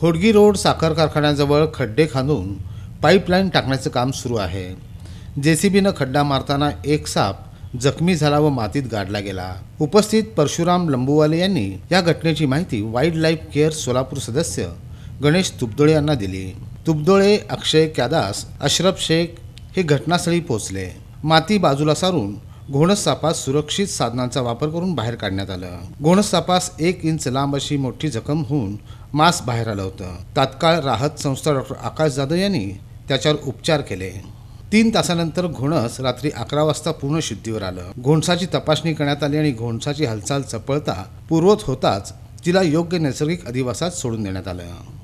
Hodgi road साखर कारखान्याजवळ खड्डे खांदून pipeline टाकण्याचं काम सुरू आहे जे सी बीनं खड्डा मारताना एक साप जखमी झाला व मातीत गाडला गेला उपस्थित परशुराम लंबुवाले यांनी या घटनेची माहिती वाईल्ड लाईफ केअर सोलापूर सदस्य गणेश तुपदोळे यांना दिली तुपदोळे अक्षय क्यादास अशरफ शेख हे घटनास्थळी पोहोचले माती बाजूला सारून घोणसापास सुरक्षित साधनांचा वापर करून बाहेर काढण्यात आलं घोणसापास एक इंच लांब अशी मोठी जखम होऊन मास्क बाहेर आलं होतं तात्काळ राहत संस्था डॉक्टर आकाश जाधव यांनी त्याच्यावर उपचार केले तीन तासानंतर घोणस रात्री अकरा वाजता पूर्ण शुद्धीवर आलं घोणसाची तपासणी करण्यात आली आणि घोणसाची हालचाल चपळता पूर्वत होताच तिला योग्य नैसर्गिक अधिवासात सोडून देण्यात आलं